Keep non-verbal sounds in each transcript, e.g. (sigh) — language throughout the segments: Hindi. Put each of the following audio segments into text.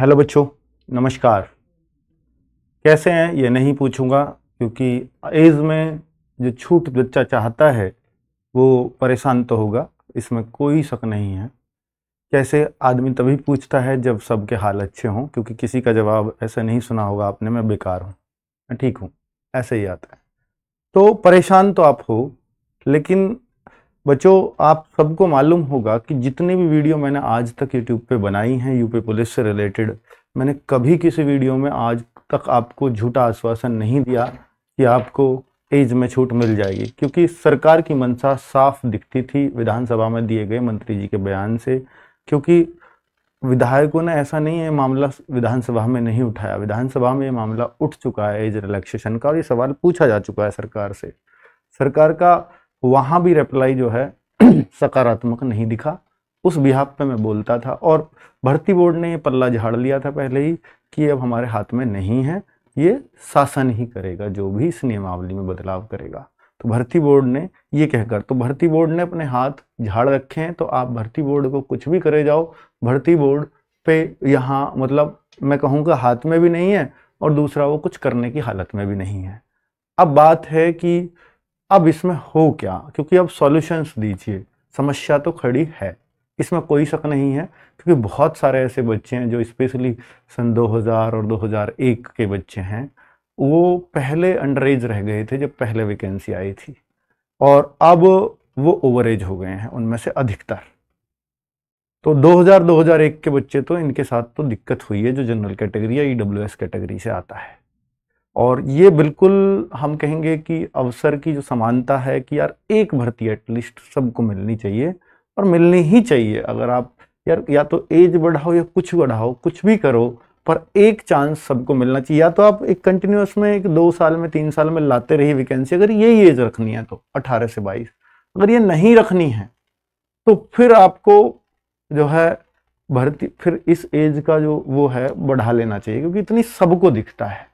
हेलो बच्चों नमस्कार कैसे हैं ये नहीं पूछूंगा क्योंकि एज में जो छूट बच्चा चाहता है वो परेशान तो होगा इसमें कोई शक नहीं है कैसे आदमी तभी पूछता है जब सबके हाल अच्छे हों क्योंकि किसी का जवाब ऐसा नहीं सुना होगा आपने मैं बेकार हूँ मैं ठीक हूँ ऐसे ही आता है तो परेशान तो आप हो लेकिन बच्चों आप सबको मालूम होगा कि जितने भी वीडियो मैंने आज तक यूट्यूब पे बनाई हैं यूपी पुलिस से रिलेटेड मैंने कभी किसी वीडियो में आज तक आपको झूठा आश्वासन नहीं दिया कि आपको एज में छूट मिल जाएगी क्योंकि सरकार की मंशा साफ दिखती थी विधानसभा में दिए गए मंत्री जी के बयान से क्योंकि विधायकों ने ऐसा नहीं है मामला विधानसभा में नहीं उठाया विधानसभा में ये मामला उठ चुका है एज रिलैक्सेशन का और ये सवाल पूछा जा चुका है सरकार से सरकार का वहाँ भी रिप्लाई जो है (clears throat) सकारात्मक नहीं दिखा उस बिहाब पे मैं बोलता था और भर्ती बोर्ड ने ये पल्ला झाड़ लिया था पहले ही कि अब हमारे हाथ में नहीं है ये शासन ही करेगा जो भी इस नियमावली में बदलाव करेगा तो भर्ती बोर्ड ने ये कहकर तो भर्ती बोर्ड ने अपने हाथ झाड़ रखे हैं तो आप भर्ती बोर्ड को कुछ भी करे जाओ भर्ती बोर्ड पे यहाँ मतलब मैं कहूँगा हाथ में भी नहीं है और दूसरा वो कुछ करने की हालत में भी नहीं है अब बात है कि अब इसमें हो क्या क्योंकि अब सॉल्यूशंस दीजिए समस्या तो खड़ी है इसमें कोई शक नहीं है क्योंकि बहुत सारे ऐसे बच्चे हैं जो स्पेशली सन 2000 और 2001 के बच्चे हैं वो पहले अंडर एज रह गए थे जब पहले वैकेंसी आई थी और अब वो ओवर एज हो गए हैं उनमें से अधिकतर तो 2000-2001 के बच्चे तो इनके साथ तो दिक्कत हुई है जो जनरल कैटेगरी या ई e कैटेगरी से आता है और ये बिल्कुल हम कहेंगे कि अवसर की जो समानता है कि यार एक भर्ती एटलीस्ट सबको मिलनी चाहिए और मिलनी ही चाहिए अगर आप यार या तो एज बढ़ाओ या कुछ बढ़ाओ कुछ भी करो पर एक चांस सबको मिलना चाहिए या तो आप एक कंटिन्यूस में एक दो साल में तीन साल में लाते रहिए वैकेंसी अगर ये एज रखनी है तो अठारह से बाईस अगर ये नहीं रखनी है तो फिर आपको जो है भर्ती फिर इस एज का जो वो है बढ़ा लेना चाहिए क्योंकि इतनी सबको दिखता है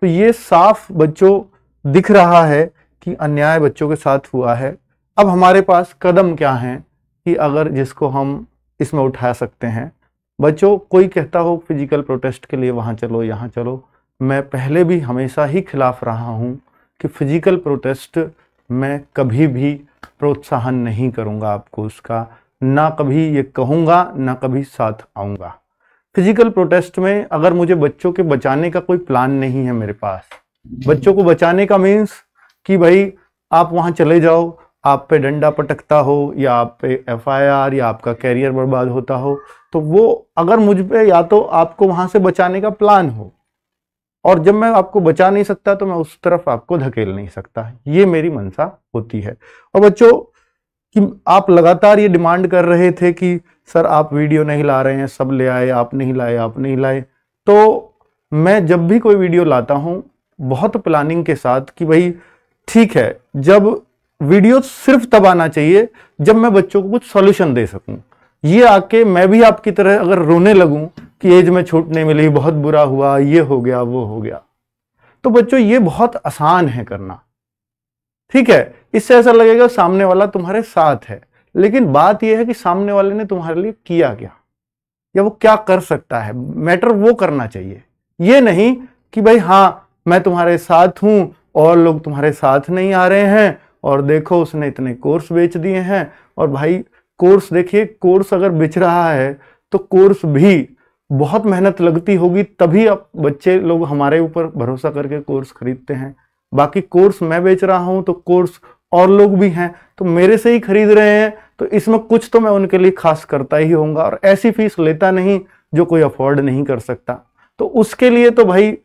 तो ये साफ बच्चों दिख रहा है कि अन्याय बच्चों के साथ हुआ है अब हमारे पास कदम क्या हैं कि अगर जिसको हम इसमें उठा सकते हैं बच्चों कोई कहता हो फिजिकल प्रोटेस्ट के लिए वहाँ चलो यहाँ चलो मैं पहले भी हमेशा ही खिलाफ रहा हूँ कि फिजिकल प्रोटेस्ट मैं कभी भी प्रोत्साहन नहीं करूँगा आपको उसका ना कभी ये कहूँगा ना कभी साथ आऊँगा फिजिकल प्रोटेस्ट में अगर मुझे बच्चों के बचाने का कोई प्लान नहीं है मेरे पास बच्चों को बचाने का मीन्स कि भाई आप वहाँ चले जाओ आप पे डंडा पटकता हो या आप पे एफआईआर या आपका कैरियर बर्बाद होता हो तो वो अगर मुझ पे या तो आपको वहां से बचाने का प्लान हो और जब मैं आपको बचा नहीं सकता तो मैं उस तरफ आपको धकेल नहीं सकता ये मेरी मनसा होती है और बच्चों कि आप लगातार ये डिमांड कर रहे थे कि सर आप वीडियो नहीं ला रहे हैं सब ले आए आप नहीं लाए आप नहीं लाए तो मैं जब भी कोई वीडियो लाता हूँ बहुत प्लानिंग के साथ कि भाई ठीक है जब वीडियो सिर्फ तब आना चाहिए जब मैं बच्चों को कुछ सॉल्यूशन दे सकूं ये आके मैं भी आपकी तरह अगर रोने लगूं कि एज में छूट नहीं मिली बहुत बुरा हुआ ये हो गया वो हो गया तो बच्चों ये बहुत आसान है करना ठीक है इससे ऐसा लगेगा सामने वाला तुम्हारे साथ है लेकिन बात यह है कि सामने वाले ने तुम्हारे लिए किया क्या या वो क्या कर सकता है मैटर वो करना चाहिए ये नहीं कि भाई हाँ मैं तुम्हारे साथ हूं और लोग तुम्हारे साथ नहीं आ रहे हैं और देखो उसने इतने कोर्स बेच दिए हैं और भाई कोर्स देखिए कोर्स अगर बेच रहा है तो कोर्स भी बहुत मेहनत लगती होगी तभी अब बच्चे लोग हमारे ऊपर भरोसा करके कोर्स खरीदते हैं बाकी कोर्स मैं बेच रहा हूँ तो कोर्स और लोग भी हैं तो मेरे से ही खरीद रहे हैं तो इसमें कुछ तो मैं उनके लिए खास करता ही होऊंगा और ऐसी फीस लेता नहीं जो कोई अफोर्ड नहीं कर सकता तो उसके लिए तो भाई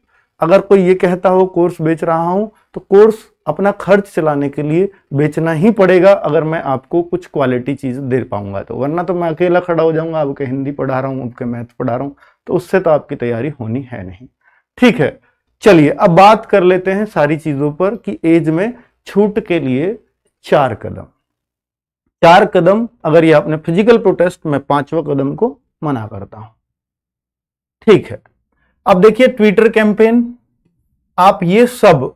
अगर कोई ये कहता हो कोर्स बेच रहा हूँ तो कोर्स अपना खर्च चलाने के लिए बेचना ही पड़ेगा अगर मैं आपको कुछ क्वालिटी चीज़ दे पाऊंगा तो वरना तो मैं अकेला खड़ा हो जाऊंगा आपके हिंदी पढ़ा रहा हूँ आपके मैथ पढ़ा रहा हूँ तो उससे तो आपकी तैयारी होनी है नहीं ठीक है चलिए अब बात कर लेते हैं सारी चीज़ों पर कि एज में छूट के लिए चार कदम चार कदम अगर ये आपने फिजिकल प्रोटेस्ट में पांचवा कदम को मना करता हूं ठीक है अब देखिए ट्विटर कैंपेन आप ये सब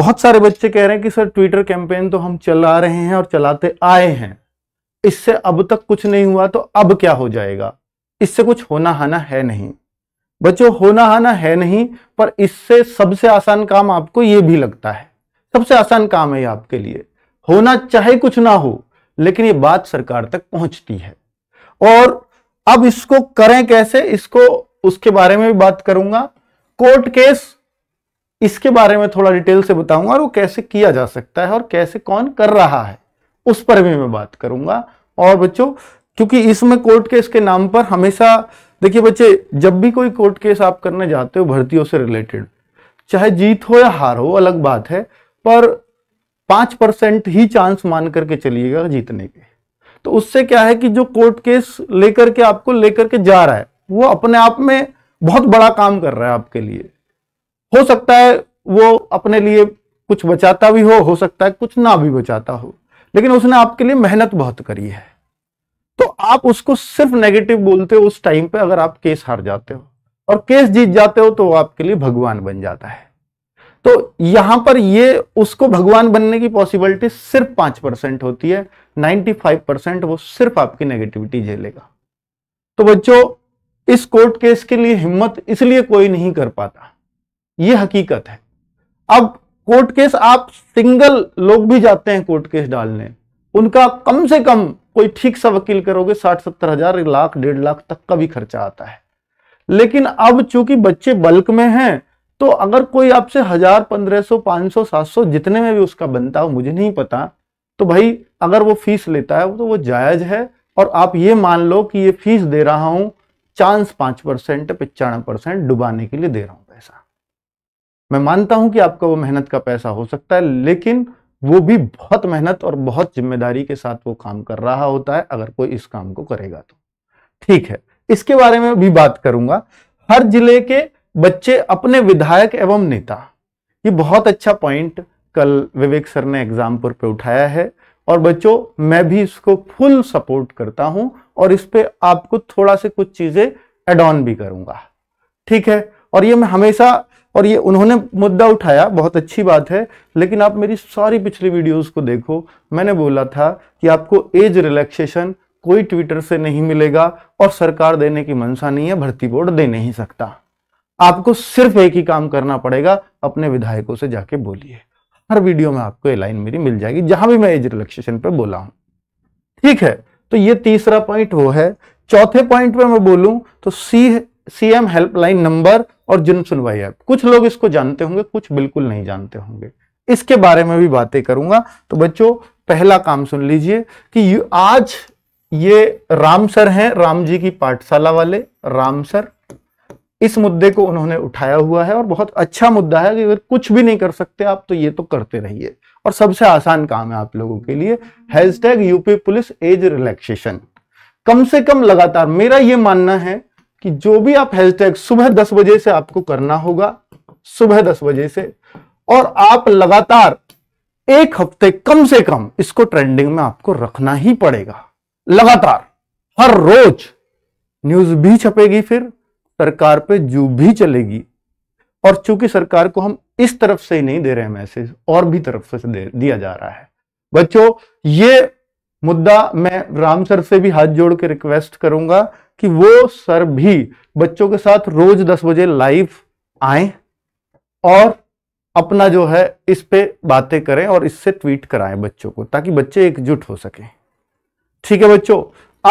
बहुत सारे बच्चे कह रहे हैं कि सर ट्विटर कैंपेन तो हम चला रहे हैं और चलाते आए हैं इससे अब तक कुछ नहीं हुआ तो अब क्या हो जाएगा इससे कुछ होना हाना है नहीं बच्चों होना हाना है नहीं पर इससे सबसे आसान काम आपको ये भी लगता है सबसे आसान काम है आपके लिए होना चाहे कुछ ना हो लेकिन ये बात सरकार तक पहुंचती है और अब इसको करें कैसे इसको उसके बारे में भी बात करूंगा कोर्ट केस इसके बारे में थोड़ा डिटेल से बताऊंगा और वो कैसे किया जा सकता है और कैसे कौन कर रहा है उस पर भी मैं बात करूंगा और बच्चों क्योंकि इसमें कोर्ट केस के नाम पर हमेशा देखिए बच्चे जब भी कोई कोर्ट केस आप करने जाते हो भर्तियों से रिलेटेड चाहे जीत हो या हार हो अलग बात है पर पांच परसेंट ही चांस मान करके चलिएगा जीतने के तो उससे क्या है कि जो कोर्ट केस लेकर के आपको लेकर के जा रहा है वो अपने आप में बहुत बड़ा काम कर रहा है आपके लिए हो सकता है वो अपने लिए कुछ बचाता भी हो हो सकता है कुछ ना भी बचाता हो लेकिन उसने आपके लिए मेहनत बहुत करी है तो आप उसको सिर्फ नेगेटिव बोलते हो उस टाइम पे अगर आप केस हार जाते हो और केस जीत जाते हो तो वो आपके लिए भगवान बन जाता है तो यहां पर ये उसको भगवान बनने की पॉसिबिलिटी सिर्फ पांच परसेंट होती है नाइन्टी फाइव परसेंट वो सिर्फ आपकी नेगेटिविटी झेलेगा तो बच्चों इस कोर्ट केस के लिए हिम्मत इसलिए कोई नहीं कर पाता ये हकीकत है अब कोर्ट केस आप सिंगल लोग भी जाते हैं कोर्ट केस डालने उनका कम से कम कोई ठीक सा वकील करोगे साठ सत्तर हजार लाख डेढ़ लाख तक का भी खर्चा आता है लेकिन अब चूंकि बच्चे बल्क में हैं तो अगर कोई आपसे हजार पंद्रह सौ पांच सौ सात सौ जितने में भी उसका बनता हो मुझे नहीं पता तो भाई अगर वो फीस लेता है तो वो जायज है और आप ये मान लो कि ये फीस दे रहा हूं चांस पांच परसेंट पिचानवे परसेंट डुबाने के लिए दे रहा हूं पैसा मैं मानता हूं कि आपका वो मेहनत का पैसा हो सकता है लेकिन वो भी बहुत मेहनत और बहुत जिम्मेदारी के साथ वो काम कर रहा होता है अगर कोई इस काम को करेगा तो ठीक है इसके बारे में भी बात करूंगा हर जिले के बच्चे अपने विधायक एवं नेता ये बहुत अच्छा पॉइंट कल विवेक सर ने एग्जामपुर पे उठाया है और बच्चों मैं भी इसको फुल सपोर्ट करता हूं और इस पर आपको थोड़ा से कुछ चीजें एड ऑन भी करूंगा ठीक है और ये मैं हमेशा और ये उन्होंने मुद्दा उठाया बहुत अच्छी बात है लेकिन आप मेरी सारी पिछली वीडियोस को देखो मैंने बोला था कि आपको एज रिलैक्सेशन कोई ट्विटर से नहीं मिलेगा और सरकार देने की मंशा नहीं है भर्ती बोर्ड दे नहीं सकता आपको सिर्फ एक ही काम करना पड़ेगा अपने विधायकों से जाके बोलिए हर वीडियो में आपको ये लाइन मेरी मिल जाएगी जहां भी मैं एज रिलेक्सेशन पर बोला हूं ठीक है तो ये तीसरा पॉइंट वो है चौथे पॉइंट पे मैं बोलूं तो सी सीएम हेल्पलाइन नंबर और जन सुनवाई ऐप कुछ लोग इसको जानते होंगे कुछ बिल्कुल नहीं जानते होंगे इसके बारे में भी बातें करूंगा तो बच्चों पहला काम सुन लीजिए कि आज ये राम सर हैं राम जी की पाठशाला वाले राम सर इस मुद्दे को उन्होंने उठाया हुआ है और बहुत अच्छा मुद्दा है कि अगर कुछ भी नहीं कर सकते आप तो ये तो करते रहिए और सबसे आसान काम है आप लोगों के लिए hashtag UP police age relaxation कम से कम लगातार मेरा ये मानना है कि जो भी आप हैजटैग सुबह दस बजे से आपको करना होगा सुबह दस बजे से और आप लगातार एक हफ्ते कम से कम इसको ट्रेंडिंग में आपको रखना ही पड़ेगा लगातार हर रोज न्यूज भी छपेगी फिर सरकार पे जू भी चलेगी और चूंकि सरकार को हम इस तरफ से ही नहीं दे रहे हैं मैसेज और भी तरफ से दे दिया जा रहा है बच्चों ये मुद्दा मैं राम सर से भी हाथ जोड़ के रिक्वेस्ट करूंगा कि वो सर भी बच्चों के साथ रोज दस बजे लाइव आए और अपना जो है इस पे बातें करें और इससे ट्वीट कराएं बच्चों को ताकि बच्चे एकजुट हो सके ठीक है बच्चों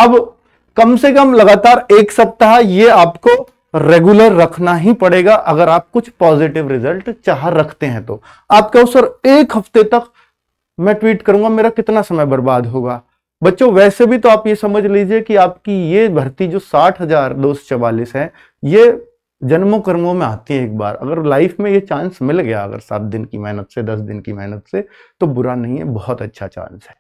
अब कम से कम लगातार एक सप्ताह ये आपको रेगुलर रखना ही पड़ेगा अगर आप कुछ पॉजिटिव रिजल्ट चाह रखते हैं तो आप कहो सर एक हफ्ते तक मैं ट्वीट करूंगा मेरा कितना समय बर्बाद होगा बच्चों वैसे भी तो आप ये समझ लीजिए कि आपकी ये भर्ती जो साठ हजार दो सौ चवालीस है ये जन्मों कर्मों में आती है एक बार अगर लाइफ में ये चांस मिल गया अगर सात दिन की मेहनत से दस दिन की मेहनत से तो बुरा नहीं है बहुत अच्छा चांस है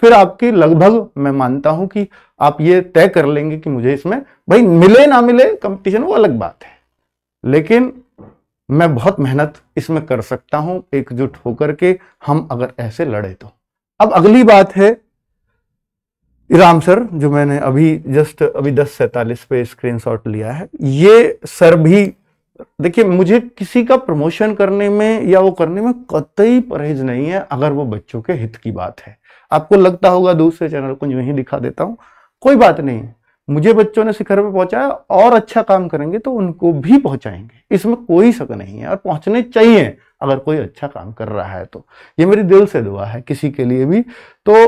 फिर आपकी लगभग मैं मानता हूं कि आप ये तय कर लेंगे कि मुझे इसमें भाई मिले ना मिले कंपटीशन वो अलग बात है लेकिन मैं बहुत मेहनत इसमें कर सकता हूं एकजुट होकर के हम अगर ऐसे लड़े तो अब अगली बात है राम सर जो मैंने अभी जस्ट अभी दस सैतालीस पे स्क्रीनशॉट लिया है ये सर भी देखिए मुझे किसी का प्रमोशन करने में या वो करने में कतई परहेज नहीं है अगर वो बच्चों के हित की बात है आपको लगता होगा दूसरे चैनल को यही दिखा देता हूँ कोई बात नहीं मुझे बच्चों ने शिखर पर पहुंचाया और अच्छा काम करेंगे तो उनको भी पहुंचाएंगे इसमें कोई शक नहीं है और पहुंचने चाहिए अगर कोई अच्छा काम कर रहा है तो ये मेरी दिल से दुआ है किसी के लिए भी तो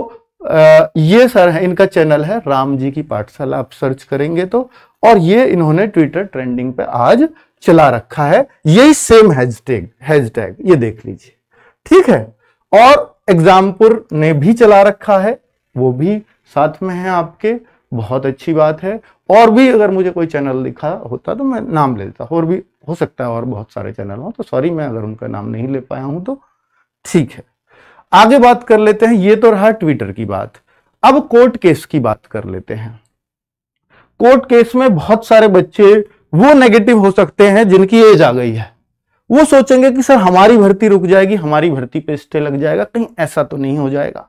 आ, ये सर है इनका चैनल है राम जी की पाठशाला आप सर्च करेंगे तो और ये इन्होंने ट्विटर ट्रेंडिंग पे आज चला रखा है यही सेम हैजटैग हैजटैग ये देख लीजिए ठीक है और एग्जामपुर ने भी चला रखा है वो भी साथ में है आपके बहुत अच्छी बात है और भी अगर मुझे कोई चैनल लिखा होता तो मैं नाम ले लेता और भी हो सकता है और बहुत सारे चैनल हों तो सॉरी मैं अगर उनका नाम नहीं ले पाया हूं तो ठीक है आगे बात कर लेते हैं ये तो रहा ट्विटर की बात अब कोर्ट केस की बात कर लेते हैं कोर्ट केस में बहुत सारे बच्चे वो नेगेटिव हो सकते हैं जिनकी एज आ गई है वो सोचेंगे कि सर हमारी भर्ती रुक जाएगी हमारी भर्ती पे स्टे लग जाएगा कहीं ऐसा तो नहीं हो जाएगा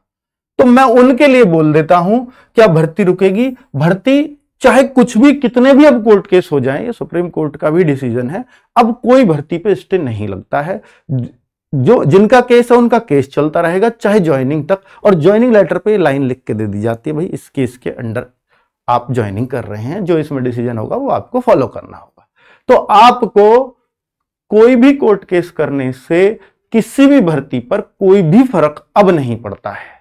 तो मैं उनके लिए बोल देता हूं क्या भर्ती रुकेगी भर्ती चाहे कुछ भी कितने भी अब कोर्ट केस हो जाए ये सुप्रीम कोर्ट का भी डिसीजन है अब कोई भर्ती पे स्टे नहीं लगता है जो जिनका केस है उनका केस चलता रहेगा चाहे ज्वाइनिंग तक और ज्वाइनिंग लेटर पे लाइन लिख के दे दी जाती है भाई इस केस के अंडर आप ज्वाइनिंग कर रहे हैं जो इसमें डिसीजन होगा वो आपको फॉलो करना होगा तो आपको कोई भी कोर्ट केस करने से किसी भी भर्ती पर कोई भी फर्क अब नहीं पड़ता है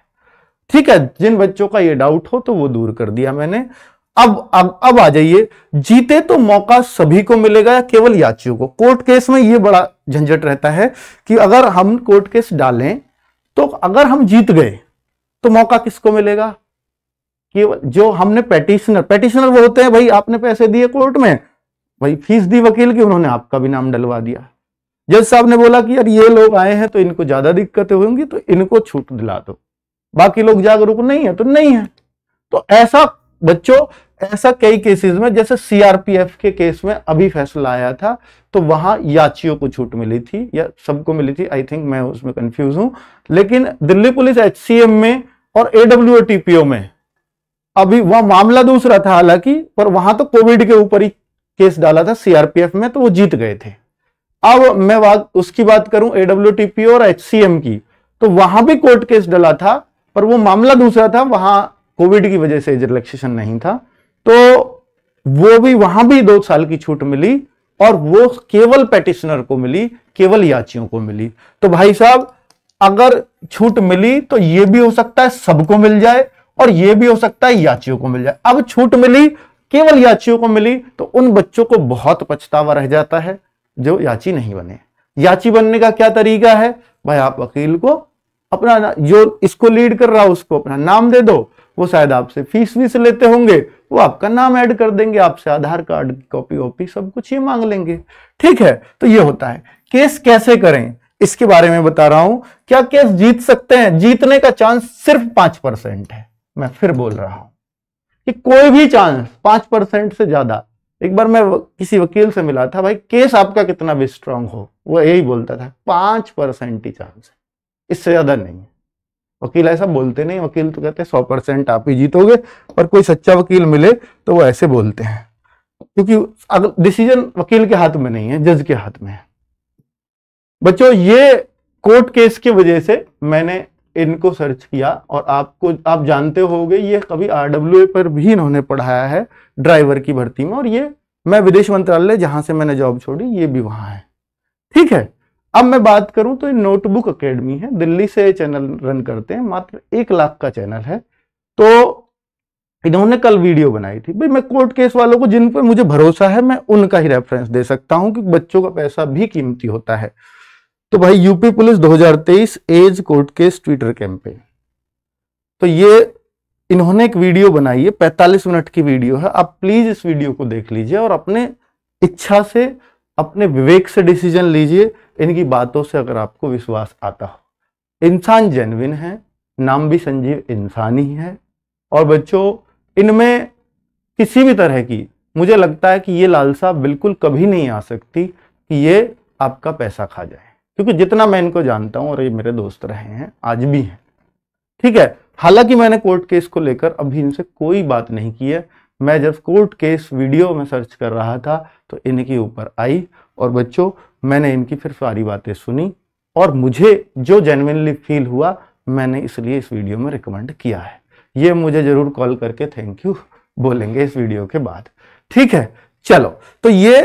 ठीक है जिन बच्चों का ये डाउट हो तो वो दूर कर दिया मैंने अब अब अब आ जाइए जीते तो मौका सभी को मिलेगा या केवल याचियों को कोर्ट केस में ये बड़ा झंझट रहता है कि अगर हम कोर्ट केस डालें तो अगर हम जीत गए तो मौका किसको मिलेगा केवल जो हमने पेटिशनर पेटिशनर वो होते हैं भाई आपने पैसे दिए कोर्ट में भाई फीस दी वकील की उन्होंने आपका भी नाम डलवा दिया जज साहब ने बोला कि यार ये लोग आए हैं तो इनको ज्यादा दिक्कतें होंगी तो इनको छूट दिला दो बाकी लोग जागरूक नहीं है तो नहीं है तो ऐसा बच्चों ऐसा कई केसेस में जैसे सीआरपीएफ के केस में अभी फैसला आया था तो वहां याचियों को छूट मिली थी या सबको मिली थी आई थिंक मैं उसमें कंफ्यूज हूं लेकिन दिल्ली पुलिस एच में और एडब्ल्यू में अभी वह मामला दूसरा था हालांकि पर वहां तो कोविड के ऊपर ही केस डाला था सीआरपीएफ में तो वो जीत गए थे अब मैं बात उसकी बात करूं एडब्ल्यू और एचसीएम की तो वहां भी कोर्ट केस डाला था पर वो मामला दूसरा था वहां कोविड की वजह से रिलैक्सेशन नहीं था तो वो भी वहां भी दो साल की छूट मिली और वो केवल पेटिशनर को मिली केवल याचियों को मिली तो भाई साहब अगर छूट मिली तो ये भी हो सकता है सबको मिल जाए और ये भी हो सकता है याचियों को मिल जाए अब छूट मिली केवल याचियों को मिली तो उन बच्चों को बहुत पछतावा रह जाता है जो याची नहीं बने याची बनने का क्या तरीका है भाई आप वकील को अपना जो इसको लीड कर रहा है उसको अपना नाम दे दो वो शायद आपसे फीस वीस लेते होंगे वो आपका नाम ऐड कर देंगे आपसे आधार कार्ड की कॉपी वॉपी सब कुछ ये मांग लेंगे ठीक है तो ये होता है केस कैसे करें इसके बारे में बता रहा हूं क्या केस जीत सकते हैं जीतने का चांस सिर्फ पांच परसेंट है मैं फिर बोल रहा हूं कि कोई भी चांस पांच परसेंट से ज्यादा एक बार मैं किसी वकील से मिला था भाई केस आपका कितना भी स्ट्रांग हो वो यही बोलता था पांच परसेंट ही चांस है इससे ज्यादा नहीं है वकील ऐसा बोलते नहीं वकील तो कहते सौ परसेंट आप ही जीतोगे पर कोई सच्चा वकील मिले तो वो ऐसे बोलते हैं क्योंकि अगर डिसीजन वकील के हाथ में नहीं है जज के हाथ में है बच्चों ये कोर्ट केस की वजह से मैंने इनको सर्च किया और आपको आप जानते गए ये कभी आर पर भी इन्होंने पढ़ाया है ड्राइवर की भर्ती में और ये मैं विदेश मंत्रालय जहां से मैंने जॉब छोड़ी ये भी वहां है ठीक है अब मैं बात करूं तो ये नोटबुक अकेडमी है दिल्ली से चैनल रन करते हैं मात्र एक लाख का चैनल है तो इन्होंने कल वीडियो बनाई थी भाई मैं कोर्ट केस वालों को जिन पर मुझे भरोसा है मैं उनका ही रेफरेंस दे सकता हूं कि बच्चों का पैसा भी कीमती होता है तो भाई UP police 2023 age court case Twitter campaign तो ये इन्होंने एक वीडियो बनाई है 45 मिनट की वीडियो है आप प्लीज इस वीडियो को देख लीजिए और अपने इच्छा से अपने विवेक से डिसीजन लीजिए इनकी बातों से अगर आपको विश्वास आता हो इंसान जेनविन है नाम भी संजीव इंसान ही है और बच्चों इनमें किसी भी तरह की मुझे लगता है कि ये लालसा बिल्कुल कभी नहीं आ सकती कि ये आपका पैसा खा जाए क्योंकि जितना मैं इनको जानता हूं और ये मेरे दोस्त रहे हैं आज भी हैं ठीक है हालांकि मैंने कोर्ट केस को लेकर अभी इनसे कोई बात नहीं की है मैं जब कोर्ट केस वीडियो में सर्च कर रहा था तो इनके ऊपर आई और बच्चों मैंने इनकी फिर सारी बातें सुनी और मुझे जो जेनविनली फील हुआ मैंने इसलिए इस वीडियो में रिकमेंड किया है ये मुझे ज़रूर कॉल करके थैंक यू बोलेंगे इस वीडियो के बाद ठीक है चलो तो ये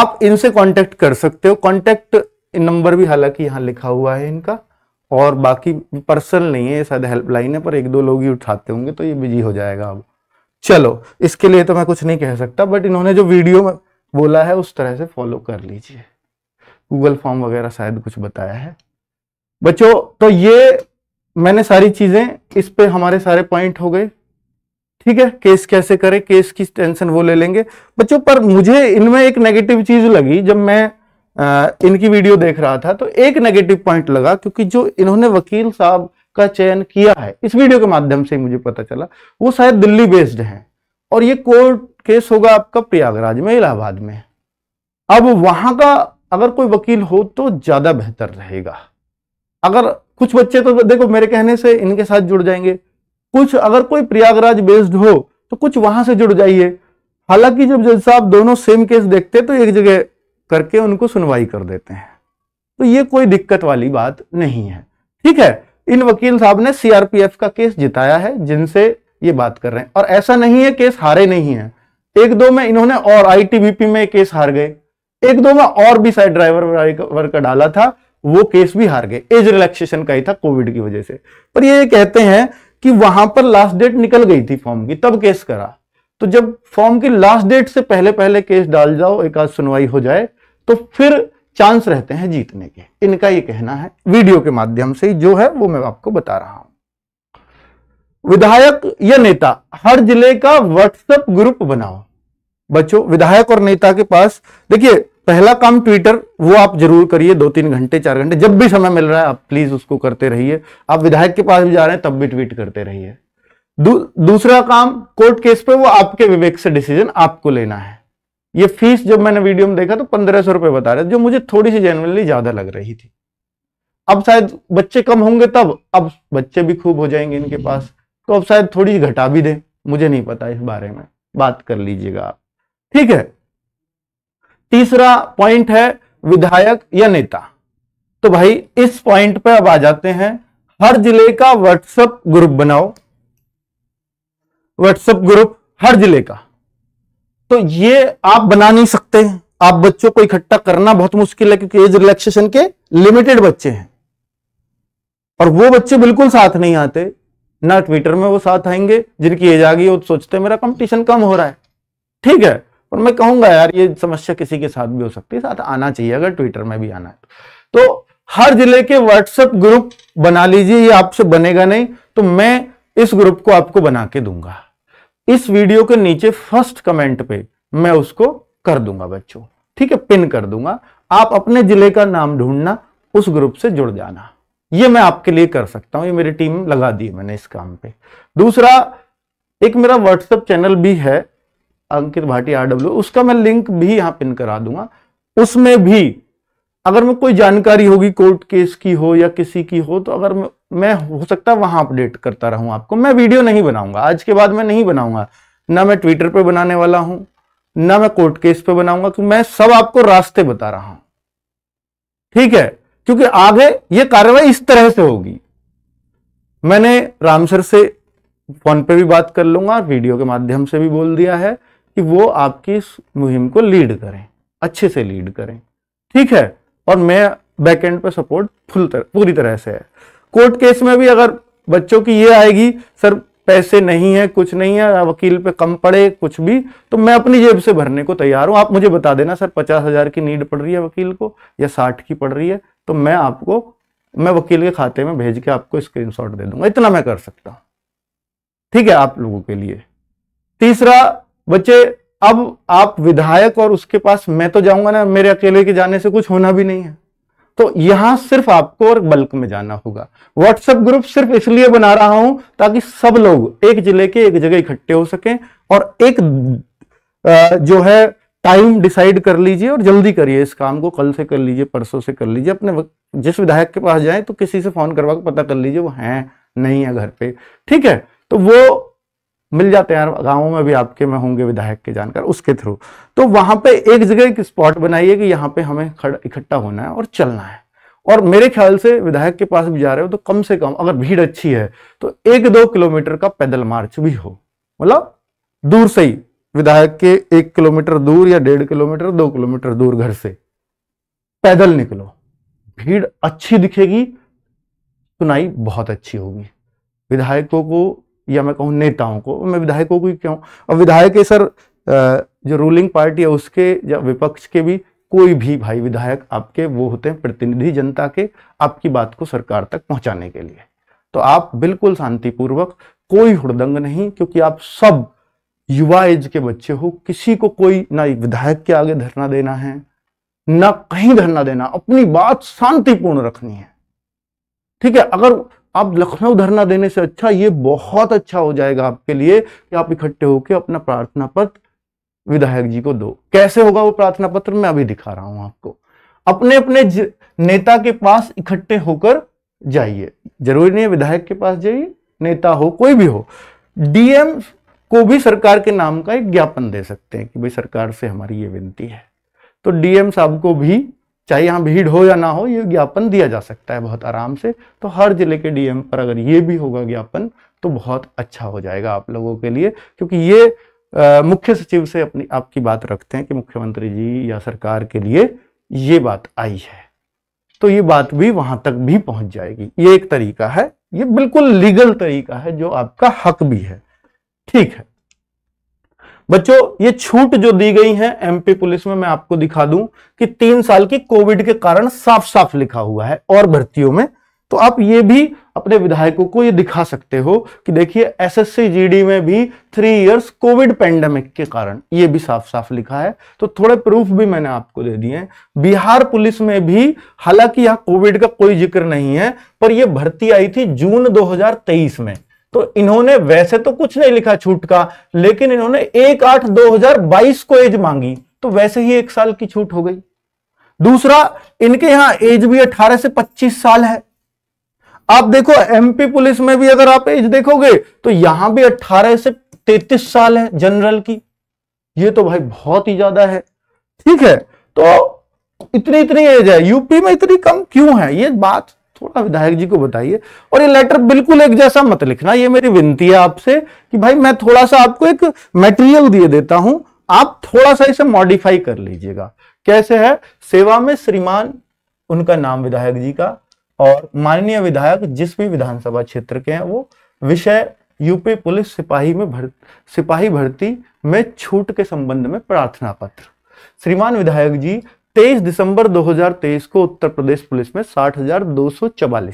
आप इनसे कांटेक्ट कर सकते हो कांटेक्ट नंबर भी हालांकि यहाँ लिखा हुआ है इनका और बाकी पर्सनल नहीं है शायद हेल्पलाइन है पर एक दो लोग ही उठाते होंगे तो ये बिजी हो जाएगा अब चलो इसके लिए तो मैं कुछ नहीं कह सकता बट इन्होंने जो वीडियो में बोला है उस तरह से फॉलो कर लीजिए गूगल फॉर्म वगैरह शायद कुछ बताया है बच्चों तो ये मैंने सारी चीजें इस पे हमारे सारे पॉइंट हो गए ठीक है केस कैसे करें केस की टेंशन वो ले लेंगे बच्चों पर मुझे इनमें एक नेगेटिव चीज लगी जब मैं इनकी वीडियो देख रहा था तो एक नेगेटिव पॉइंट लगा क्योंकि जो इन्होंने वकील साहब का चयन किया है इस वीडियो के माध्यम से मुझे पता चला वो शायद दिल्ली बेस्ड हैं और ये कोर्ट केस होगा आपका प्रयागराज में इलाहाबाद में अब वहां का अगर कोई वकील हो तो ज्यादा बेहतर रहेगा अगर कुछ बच्चे तो देखो मेरे कहने से इनके साथ जुड़ जाएंगे कुछ अगर कोई प्रयागराज बेस्ड हो तो कुछ वहां से जुड़ जाइए हालांकि जब जज साहब दोनों सेम केस देखते तो एक जगह करके उनको सुनवाई कर देते हैं तो ये कोई दिक्कत वाली बात नहीं है ठीक है इन वकील साहब ने सीआरपीएफ का केस जिताया है जिनसे ये बात कर रहे हैं और ऐसा नहीं है केस हारे नहीं है एक दो में इन्होंने और आईटीबीपी में केस हार गए एक दो में और भी साइड ड्राइवर वर्ग का डाला था वो केस भी हार गए एज रिलैक्सेशन का ही था कोविड की वजह से पर ये कहते हैं कि वहां पर लास्ट डेट निकल गई थी फॉर्म की तब केस करा तो जब फॉर्म की लास्ट डेट से पहले पहले केस डाल जाओ एक आज सुनवाई हो जाए तो फिर चांस रहते हैं जीतने के इनका ये कहना है वीडियो के माध्यम से जो है वो मैं आपको बता रहा हूं विधायक या नेता हर जिले का व्हाट्सएप ग्रुप बनाओ बच्चों विधायक और नेता के पास देखिए पहला काम ट्विटर वो आप जरूर करिए दो तीन घंटे चार घंटे जब भी समय मिल रहा है आप प्लीज उसको करते रहिए आप विधायक के पास भी जा रहे हैं तब भी ट्वीट करते रहिए दू, दूसरा काम कोर्ट केस पे वो आपके विवेक से डिसीजन आपको लेना है ये फीस जब मैंने वीडियो में देखा तो पंद्रह सौ रुपये बता रहे थे जो मुझे थोड़ी सी जेनवनली ज्यादा लग रही थी अब शायद बच्चे कम होंगे तब अब बच्चे भी खूब हो जाएंगे इनके पास तो अब शायद थोड़ी घटा भी दे मुझे नहीं पता इस बारे में बात कर लीजिएगा आप ठीक है तीसरा पॉइंट है विधायक या नेता तो भाई इस पॉइंट पर अब आ जाते हैं हर जिले का व्हाट्सएप ग्रुप बनाओ व्हाट्सएप ग्रुप हर जिले का तो ये आप बना नहीं सकते आप बच्चों को इकट्ठा करना बहुत मुश्किल है क्योंकि एज रिलैक्सेशन के लिमिटेड बच्चे हैं और वो बच्चे बिल्कुल साथ नहीं आते ना ट्विटर में वो साथ आएंगे जिनकी एज आ गई वो सोचते मेरा कंपटीशन कम हो रहा है ठीक है और मैं कहूंगा यार ये समस्या किसी के साथ भी हो सकती है साथ आना चाहिए अगर ट्विटर में भी आना है तो, तो हर जिले के व्हाट्सएप ग्रुप बना लीजिए ये आपसे बनेगा नहीं तो मैं इस ग्रुप को आपको बना के दूंगा इस वीडियो के नीचे फर्स्ट कमेंट पे मैं उसको कर दूंगा बच्चों ठीक है पिन कर दूंगा आप अपने जिले का नाम ढूंढना उस ग्रुप से जुड़ जाना ये मैं आपके लिए कर सकता हूं ये मेरी टीम लगा दी मैंने इस काम पे दूसरा एक मेरा व्हाट्सएप चैनल भी है अंकित भाटी आरडब्ल्यू उसका मैं लिंक भी यहां पिन करा दूंगा उसमें भी अगर मैं कोई जानकारी होगी कोर्ट केस की हो या किसी की हो तो अगर मैं मैं हो सकता है वहां अपडेट करता रहूं आपको मैं वीडियो नहीं बनाऊंगा आज के बाद मैं नहीं बनाऊंगा ना मैं ट्विटर पे बनाने वाला हूं ना मैं कोर्ट केस पे बनाऊंगा क्योंकि मैं सब आपको रास्ते बता रहा हूं ठीक है क्योंकि आगे ये कार्रवाई इस तरह से होगी मैंने रामसर से फोन पे भी बात कर लूंगा वीडियो के माध्यम से भी बोल दिया है कि वो आपकी इस मुहिम को लीड करें अच्छे से लीड करें ठीक है और मैं बैकएंड पर सपोर्ट फुल तर, पूरी तरह से है कोर्ट केस में भी अगर बच्चों की ये आएगी सर पैसे नहीं है कुछ नहीं है वकील पे कम पड़े कुछ भी तो मैं अपनी जेब से भरने को तैयार हूँ आप मुझे बता देना सर पचास हजार की नीड पड़ रही है वकील को या साठ की पड़ रही है तो मैं आपको मैं वकील के खाते में भेज के आपको स्क्रीनशॉट दे दूंगा इतना मैं कर सकता हूँ ठीक है आप लोगों के लिए तीसरा बच्चे अब आप विधायक और उसके पास मैं तो जाऊंगा ना मेरे अकेले के जाने से कुछ होना भी नहीं है तो यहां सिर्फ आपको और बल्क में जाना होगा व्हाट्सएप ग्रुप सिर्फ इसलिए बना रहा हूं ताकि सब लोग एक जिले के एक जगह इकट्ठे हो सके और एक जो है टाइम डिसाइड कर लीजिए और जल्दी करिए इस काम को कल से कर लीजिए परसों से कर लीजिए अपने जिस विधायक के पास जाए तो किसी से फोन करवा के पता कर लीजिए वो है नहीं है घर पे ठीक है तो वो मिल जाते हैं गांवों में भी आपके में होंगे विधायक के जानकार उसके थ्रू तो वहां पे एक जगह एक स्पॉट बनाइए कि यहाँ पे हमें इकट्ठा होना है और चलना है और मेरे ख्याल से विधायक के पास भी जा रहे हो तो कम से कम अगर भीड़ अच्छी है तो एक दो किलोमीटर का पैदल मार्च भी हो मतलब दूर से ही विधायक के एक किलोमीटर दूर या डेढ़ किलोमीटर दो किलोमीटर दूर घर से पैदल निकलो भीड़ अच्छी दिखेगी सुनाई बहुत अच्छी होगी विधायकों को या मैं कहूँ नेताओं को मैं विधायकों को ही क्यों अब विधायक है सर जो रूलिंग पार्टी है उसके या विपक्ष के भी कोई भी भाई विधायक आपके वो होते हैं प्रतिनिधि जनता के आपकी बात को सरकार तक पहुंचाने के लिए तो आप बिल्कुल शांतिपूर्वक कोई हुड़दंग नहीं क्योंकि आप सब युवा एज के बच्चे हो किसी को कोई ना विधायक के आगे धरना देना है ना कहीं धरना देना अपनी बात शांतिपूर्ण रखनी है ठीक है अगर आप लखनऊ धरना देने से अच्छा ये बहुत अच्छा हो जाएगा आपके लिए कि आप इकट्ठे होकर अपना प्रार्थना पत्र विधायक जी को दो कैसे होगा वो प्रार्थना पत्र मैं अभी दिखा रहा हूं आपको अपने अपने नेता के पास इकट्ठे होकर जाइए जरूरी नहीं है विधायक के पास जाइए नेता हो कोई भी हो डीएम को भी सरकार के नाम का एक ज्ञापन दे सकते हैं कि भाई सरकार से हमारी ये विनती है तो डीएम साहब को भी चाहे यहाँ भीड़ हो या ना हो ये ज्ञापन दिया जा सकता है बहुत आराम से तो हर जिले के डीएम पर अगर ये भी होगा ज्ञापन तो बहुत अच्छा हो जाएगा आप लोगों के लिए क्योंकि ये मुख्य सचिव से अपनी आपकी बात रखते हैं कि मुख्यमंत्री जी या सरकार के लिए ये बात आई है तो ये बात भी वहां तक भी पहुंच जाएगी ये एक तरीका है ये बिल्कुल लीगल तरीका है जो आपका हक भी है ठीक है बच्चों ये छूट जो दी गई है एमपी पुलिस में मैं आपको दिखा दूं कि तीन साल की कोविड के कारण साफ साफ लिखा हुआ है और भर्तियों में तो आप ये भी अपने विधायकों को ये दिखा सकते हो कि देखिए एसएससी जीडी में भी थ्री इयर्स कोविड पेंडेमिक के कारण ये भी साफ साफ लिखा है तो थोड़े प्रूफ भी मैंने आपको दे दिए बिहार पुलिस में भी हालांकि यहां कोविड का कोई जिक्र नहीं है पर यह भर्ती आई थी जून दो में तो इन्होंने वैसे तो कुछ नहीं लिखा छूट का लेकिन इन्होंने एक आठ दो हजार बाईस को एज मांगी तो वैसे ही एक साल की छूट हो गई दूसरा इनके यहां एज भी 18 से 25 साल है आप देखो एमपी पुलिस में भी अगर आप एज देखोगे तो यहां भी 18 से 33 साल है जनरल की ये तो भाई बहुत ही ज्यादा है ठीक है तो इतनी इतनी एज है यूपी में इतनी कम क्यों है ये बात थोड़ा विधायक जी को बताइए और ये लेटर बिल्कुल एक जैसा मत लिखना ये मेरी विनती है आपसे कि भाई मैं थोड़ा सा आपको एक मेटेरियल दिए देता हूं आप थोड़ा सा इसे मॉडिफाई कर लीजिएगा कैसे है सेवा में श्रीमान उनका नाम विधायक जी का और माननीय विधायक जिस भी विधानसभा क्षेत्र के हैं वो विषय यूपी पुलिस सिपाही में भर, सिपाही भर्ती में छूट के संबंध में प्रार्थना पत्र श्रीमान विधायक जी 23 दिसंबर 2023 को उत्तर प्रदेश पुलिस में साठ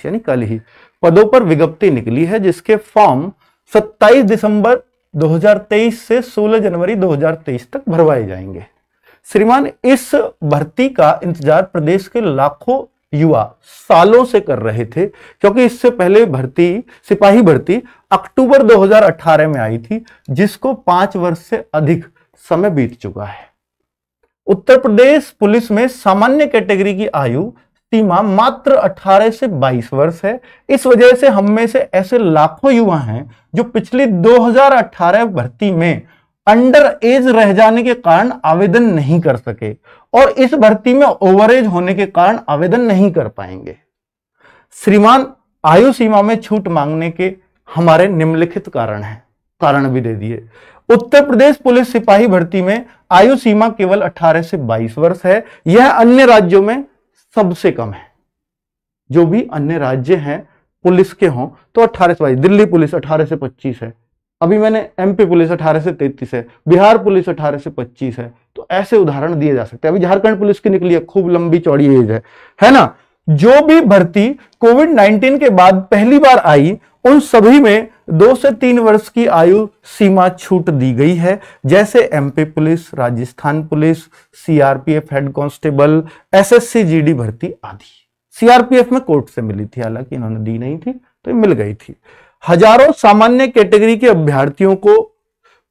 यानी कल ही पदों पर विज्ञप्ति निकली है जिसके फॉर्म 27 दिसंबर 2023 से 16 जनवरी 2023 तक भरवाए जाएंगे श्रीमान इस भर्ती का इंतजार प्रदेश के लाखों युवा सालों से कर रहे थे क्योंकि इससे पहले भर्ती सिपाही भर्ती अक्टूबर 2018 में आई थी जिसको पांच वर्ष से अधिक समय बीत चुका है उत्तर प्रदेश पुलिस में सामान्य कैटेगरी की आयु सीमा मात्र 18 से 22 वर्ष है इस वजह से हम में से ऐसे लाखों युवा हैं जो पिछली 2018 भर्ती में अंडर एज रह जाने के कारण आवेदन नहीं कर सके और इस भर्ती में ओवर एज होने के कारण आवेदन नहीं कर पाएंगे श्रीमान आयु सीमा में छूट मांगने के हमारे निम्नलिखित कारण हैं कारण भी दे दिए उत्तर प्रदेश पुलिस सिपाही भर्ती में आयु सीमा केवल 18 से 22 वर्ष है यह अन्य राज्यों में सबसे कम है जो भी अन्य राज्य हैं पुलिस के हों तो 18 से बाईस दिल्ली पुलिस 18 से 25 है अभी मैंने एमपी पुलिस 18 से 33 है बिहार पुलिस 18 से 25 है तो ऐसे उदाहरण दिए जा सकते हैं अभी झारखंड पुलिस की निकली है खूब लंबी चौड़ी एज है है ना जो भी भर्ती कोविड 19 के बाद पहली बार आई उन सभी में दो से तीन वर्ष की आयु सीमा छूट दी गई है जैसे MP police Rajasthan police CRPF head constable SSC GD भर्ती आदि सीआरपीएफ में कोर्ट से मिली थी हालांकि इन्होंने दी नहीं थी तो मिल गई थी हजारों सामान्य कैटेगरी के अभ्यर्थियों को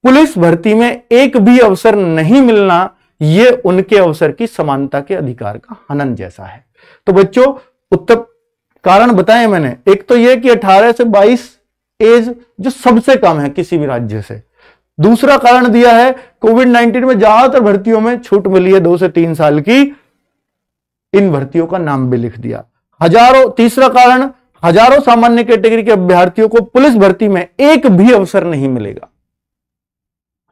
पुलिस भर्ती में एक भी अवसर नहीं मिलना ये उनके अवसर की समानता के अधिकार का हनन जैसा है तो बच्चों उत्तर कारण बताए मैंने एक तो यह कि 18 से एज जो सबसे कम है किसी भी राज्य से दूसरा कारण दिया है कोविड 19 में ज्यादातर भर्तियों में छूट मिली है दो से तीन साल की इन भर्तियों का नाम भी लिख दिया हजारों तीसरा कारण हजारों सामान्य कैटेगरी के अभ्यर्थियों को पुलिस भर्ती में एक भी अवसर नहीं मिलेगा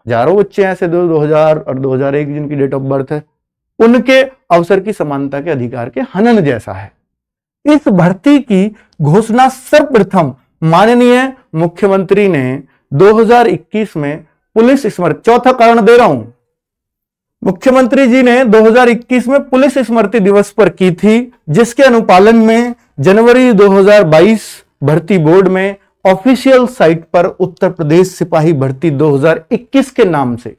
हजारों बच्चे ऐसे दो दो हजार और दो हजार एक जिनकी डेट ऑफ बर्थ है उनके अवसर की समानता के अधिकार के हनन जैसा है इस भर्ती की घोषणा सर्वप्रथम माननीय मुख्यमंत्री ने 2021 में पुलिस स्मृति चौथा कारण दे रहा हूं मुख्यमंत्री जी ने 2021 में पुलिस स्मृति दिवस पर की थी जिसके अनुपालन में जनवरी 2022 भर्ती बोर्ड में ऑफिशियल साइट पर उत्तर प्रदेश सिपाही भर्ती 2021 के नाम से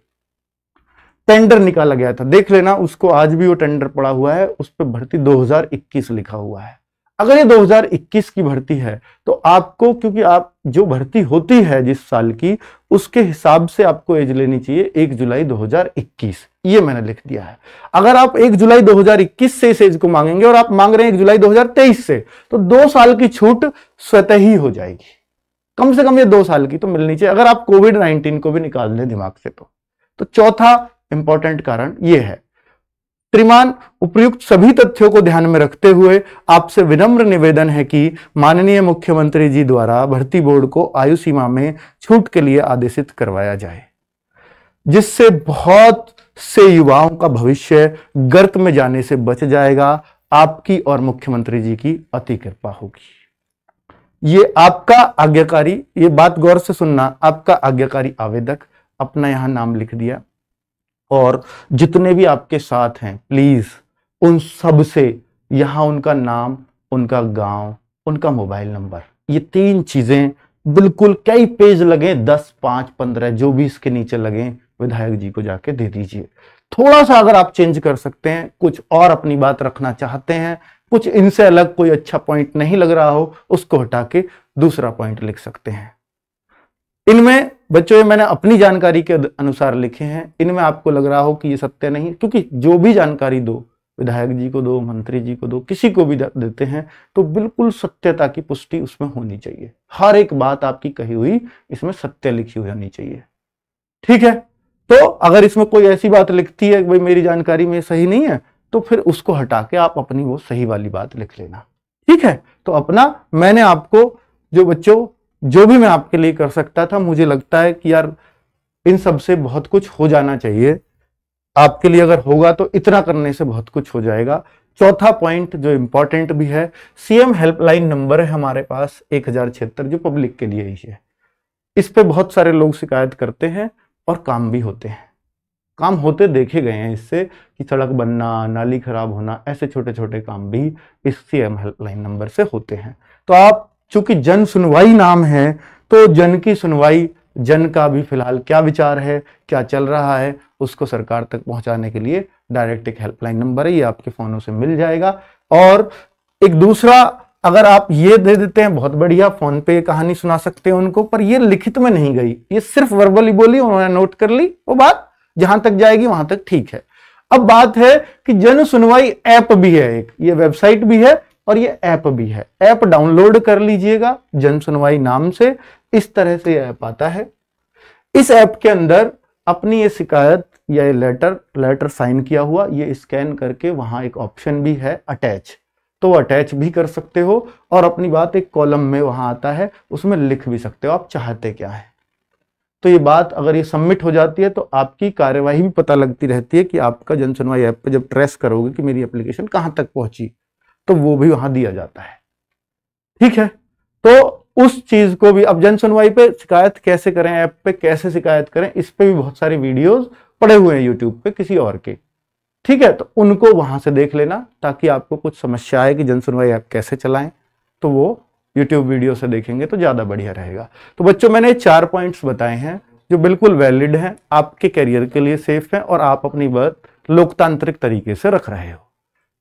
टेंडर निकाला गया था देख लेना उसको आज भी वो टेंडर पड़ा हुआ है उस पर भर्ती 2021 लिखा हुआ है अगर ये 2021 की भर्ती है तो आपको क्योंकि आप जो भर्ती होती है जिस साल की उसके हिसाब से आपको एज लेनी चाहिए 1 जुलाई 2021 ये मैंने लिख दिया है अगर आप 1 जुलाई 2021 से इस एज को मांगेंगे और आप मांग रहे हैं 1 जुलाई 2023 से तो दो साल की छूट स्वतः ही हो जाएगी कम से कम ये दो साल की तो मिलनी चाहिए अगर आप कोविड नाइन्टीन को भी निकाल लें दिमाग से तो, तो चौथा इंपॉर्टेंट कारण ये है श्रीमान उपयुक्त सभी तथ्यों को ध्यान में रखते हुए आपसे विनम्र निवेदन है कि माननीय मुख्यमंत्री जी द्वारा भर्ती बोर्ड को आयु सीमा में छूट के लिए आदेशित करवाया जाए जिससे बहुत से युवाओं का भविष्य गर्त में जाने से बच जाएगा आपकी और मुख्यमंत्री जी की अति कृपा होगी ये आपका आज्ञाकारी ये बात गौर से सुनना आपका आज्ञाकारी आवेदक अपना यहां नाम लिख दिया और जितने भी आपके साथ हैं प्लीज़ उन सब से यहाँ उनका नाम उनका गांव, उनका मोबाइल नंबर ये तीन चीज़ें बिल्कुल कई पेज लगे दस पांच पंद्रह जो भी इसके नीचे लगे विधायक जी को जाके दे दीजिए थोड़ा सा अगर आप चेंज कर सकते हैं कुछ और अपनी बात रखना चाहते हैं कुछ इनसे अलग कोई अच्छा पॉइंट नहीं लग रहा हो उसको हटा के दूसरा पॉइंट लिख सकते हैं इनमें बच्चों ये मैंने अपनी जानकारी के अनुसार लिखे हैं इनमें आपको लग रहा हो कि ये सत्य नहीं क्योंकि जो भी जानकारी दो विधायक जी को दो मंत्री जी को दो किसी को भी देते हैं तो बिल्कुल सत्यता की पुष्टि उसमें होनी चाहिए हर एक बात आपकी कही हुई इसमें सत्य लिखी हुई होनी चाहिए ठीक है तो अगर इसमें कोई ऐसी बात लिखती है भाई मेरी जानकारी में सही नहीं है तो फिर उसको हटा के आप अपनी वो सही वाली बात लिख लेना ठीक है तो अपना मैंने आपको जो बच्चों जो भी मैं आपके लिए कर सकता था मुझे लगता है कि यार इन सब से बहुत कुछ हो जाना चाहिए आपके लिए अगर होगा तो इतना करने से बहुत कुछ हो जाएगा चौथा पॉइंट जो इंपॉर्टेंट भी है सीएम हेल्पलाइन नंबर है हमारे पास एक हजार छिहत्तर जो पब्लिक के लिए ही है इस पर बहुत सारे लोग शिकायत करते हैं और काम भी होते हैं काम होते देखे गए हैं इससे कि सड़क बनना नाली खराब होना ऐसे छोटे छोटे काम भी इस सीएम हेल्पलाइन नंबर से होते हैं तो आप चूंकि जन सुनवाई नाम है तो जन की सुनवाई जन का भी फिलहाल क्या विचार है क्या चल रहा है उसको सरकार तक पहुंचाने के लिए डायरेक्ट एक हेल्पलाइन नंबर है ये आपके फोनों से मिल जाएगा और एक दूसरा अगर आप ये दे देते हैं बहुत बढ़िया फोन पे कहानी सुना सकते हैं उनको पर ये लिखित में नहीं गई ये सिर्फ वर्बली बोली उन्होंने नोट कर ली वो बात जहां तक जाएगी वहां तक ठीक है अब बात है कि जन सुनवाई ऐप भी है एक ये वेबसाइट भी है और ये ऐप भी है ऐप डाउनलोड कर लीजिएगा जन सुनवाई नाम से इस तरह से ऐप आता है इस ऐप के अंदर अपनी ये शिकायत या ये लेटर लेटर साइन किया हुआ ये स्कैन करके वहाँ एक ऑप्शन भी है अटैच तो अटैच भी कर सकते हो और अपनी बात एक कॉलम में वहाँ आता है उसमें लिख भी सकते हो आप चाहते क्या है तो ये बात अगर ये सबमिट हो जाती है तो आपकी कार्यवाही भी पता लगती रहती है कि आपका जन सुनवाई ऐप पर जब ट्रेस करोगे कि मेरी एप्लीकेशन कहाँ तक पहुँची तो वो भी वहां दिया जाता है ठीक है तो उस चीज को भी अब जन सुनवाई पे शिकायत कैसे करें ऐप पे कैसे शिकायत करें इस पे भी बहुत सारे वीडियोस पड़े हुए हैं यूट्यूब पे किसी और के ठीक है तो उनको वहां से देख लेना ताकि आपको कुछ समस्या आए कि जन सुनवाई ऐप कैसे चलाएं तो वो यूट्यूब वीडियो से देखेंगे तो ज़्यादा बढ़िया रहेगा तो बच्चों मैंने चार पॉइंट्स बताए हैं जो बिल्कुल वैलिड हैं आपके करियर के लिए सेफ है और आप अपनी बात लोकतांत्रिक तरीके से रख रहे हो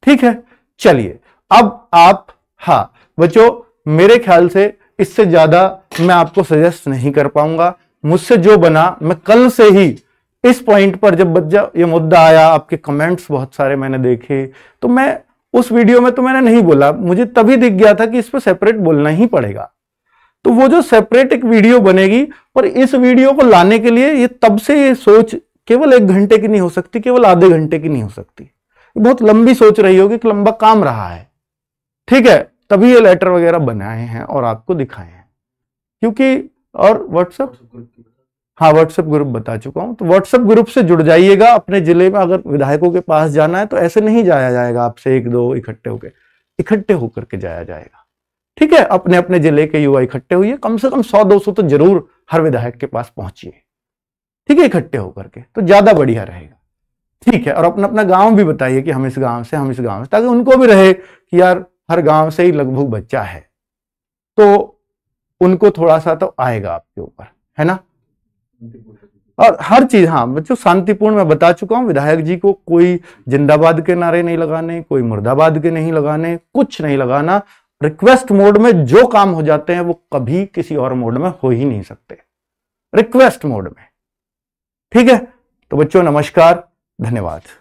ठीक है चलिए अब आप हाँ बच्चों मेरे ख्याल से इससे ज्यादा मैं आपको सजेस्ट नहीं कर पाऊंगा मुझसे जो बना मैं कल से ही इस पॉइंट पर जब बच्चा ये मुद्दा आया आपके कमेंट्स बहुत सारे मैंने देखे तो मैं उस वीडियो में तो मैंने नहीं बोला मुझे तभी दिख गया था कि इस पर सेपरेट बोलना ही पड़ेगा तो वो जो सेपरेट एक वीडियो बनेगी पर इस वीडियो को लाने के लिए ये तब से ये सोच केवल एक घंटे की नहीं हो सकती केवल आधे घंटे की नहीं हो सकती बहुत लंबी सोच रही होगी कि लंबा काम रहा है ठीक है तभी ये लेटर वगैरह बनाए हैं और आपको दिखाए हैं क्योंकि और व्हाट्सएप हाँ व्हाट्सएप ग्रुप बता चुका हूं तो व्हाट्सएप ग्रुप से जुड़ जाइएगा अपने जिले में अगर विधायकों के पास जाना है तो ऐसे नहीं जाया जाएगा आपसे एक दो इकट्ठे होकर इकट्ठे होकर के जाया जाएगा ठीक है अपने अपने जिले के युवा इकट्ठे हुए कम से कम सौ दो सौ तो जरूर हर विधायक के पास पहुंचिए ठीक है इकट्ठे होकर के तो ज्यादा बढ़िया रहेगा ठीक है और अपना अपना गांव भी बताइए कि हम इस गांव से हम इस गांव से ताकि उनको भी रहे कि यार हर गांव से ही लगभग बच्चा है तो उनको थोड़ा सा तो आएगा आपके ऊपर है ना और हर चीज हाँ बच्चों शांतिपूर्ण मैं बता चुका हूं विधायक जी को कोई जिंदाबाद के नारे नहीं लगाने कोई मुर्दाबाद के नहीं लगाने कुछ नहीं लगाना रिक्वेस्ट मोड में जो काम हो जाते हैं वो कभी किसी और मोड में हो ही नहीं सकते रिक्वेस्ट मोड में ठीक है तो बच्चों नमस्कार धन्यवाद